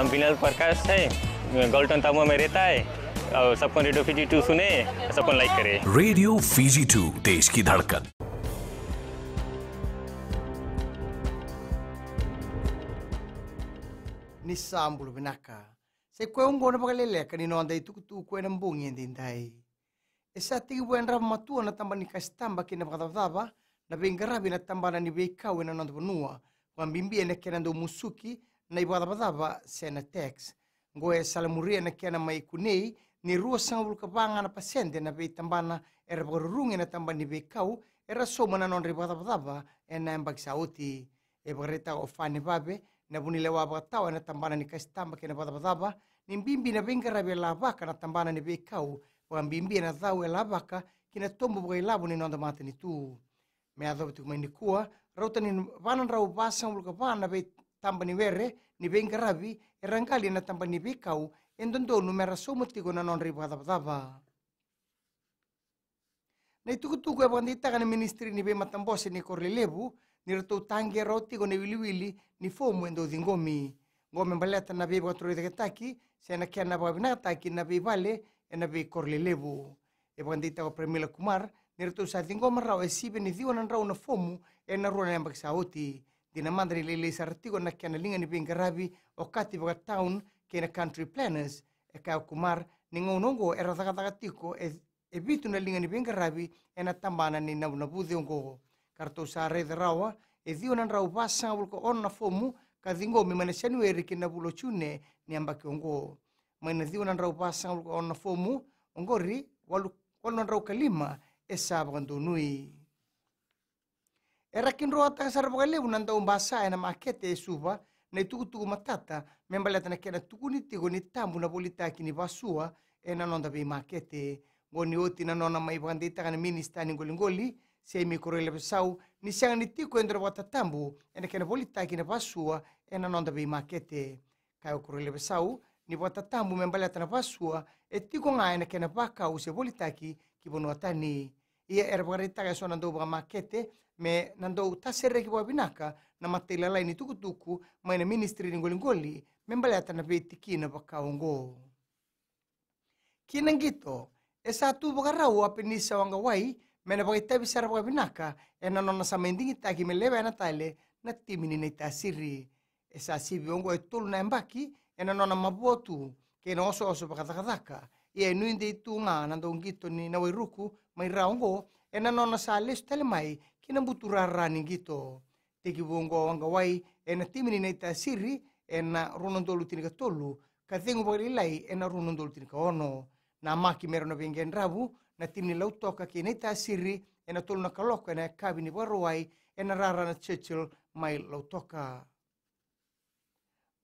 हम विनल प्रकाश है गोल्डन तामो में रहता है और सबको रेडियो फिजी 2 सुने सबको लाइक करें रेडियो फिजी 2 देश की धड़कन ni sambulu benaka se kwe ungo na pakalele kani no andai tuku tu kwe na mbungi ndindai esa tigi buen rap matua na tamba ni kastamba kina pakatava na bengarabi na tamba na ni beka wena na ndonua kwa ene kena ndo musuki naibuadabadaba sena tax goe salamuria na kena mai kunei ni rua sanga vulkavanga na pasende na vei tambana era bagarurungi na tamba ni veikau kau era soma na non ribuadabadaba ena embakisauti e bagareta o na vunilewa bagatau na tabana ni kasitaba kena badabadaba ni bibi na vengarave lavaka na tambana ni vei kau na thau e lavaka kina tombu vagailavo e ni nonda matani tu meadovatukumaini kua rauta ni vanan tampa ni werre ni pe nkaravi erangkali na tampa ni pe kau entonto numera somuti kona non ripa tapa tapa na itukutuku epakandita kana ministri ni pe matambose ni korlelevu ni retou tange wili kone wiliwili ni fomu endo dingomi ngome baleta na pe pakatruiteketaki sena kia na pakapinakataki na pe vale ena pe E bandita ko premila kumar ni retou sa dingoma rau esipe ni diwana rau na fomu ena rua na yambaki sa oti dina mandhari ilieleza ratigo na kena linga ni vinga ravi wakati wa town kena country planners e ka kumar ninga unongo era daga tiko e, e bitu na linga ni vinga ravi e na tambana ni na unabude ongo karto sa red rawa e dio nan rau basa ulko on na fomu ka dingo mi maneshani weri kina bulo chune ni amba kiongo maina dio nan rau basa ulko on na fomu ongori walu walu nan rau kalima e sabandu nui Erakin roa taka sarapa kale unanta umbasa ena makete esuva na itukutuku matata membala tana kena tuku tigo ni tambu na politaki ni ena nonda bi makete ngoni oti na nona mai pakandita kana minista ni ngoli sei mikorele pesau ni sianga ni endro wata tambu ena kena politaki na vasua ena nonda bi makete kai okorele pesau ni wata tambu membala tana vasua e tiku nga ena kena pakau se politaki atani i erbarita ka so nando ba makete me nando ta serre ki wabinaka na matela la ini tuku tuku ma ina ministri ni ngoli ngoli membale ata na peti kina baka ongo kina ngito esa satu baka rau api wanga wai mena baka ita bisara baka binaka e na nona sama indingi taki me lebe na tale na timini na ita sirri sibi ongo e na embaki e na nona mabotu, ke na oso oso baka daka ye nu inde tu nga na dong gitu ni na wai ruku mai raungo ena nona sale stel mai kina butura rani gitu teki bongo wanga wai ena timini e na ita siri ena runon dolu tini ka tolu ka tengo pa lai ena runon tini ka ono na maki mera na bengen rabu na timini lau toka ki ita siri ena tolu na kaloko ena kabini wai ena rara na Churchill mai lau toka.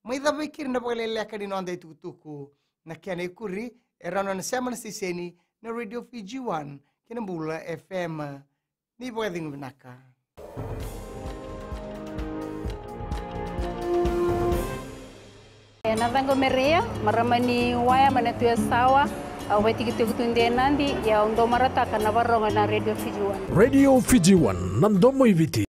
Mai dhabai na pa lai lai kadino anda itukutuku na kia na ikuri Era unanasema na sisi na Radio Fiji One bula FM ni pwedeng vinaka. E, Navango merea maramani waya manatuya sawa awetikitekutundena ndi ya ndomarata kana varonga na Radio Fiji One. Radio Fiji One nandomu ndomo iviti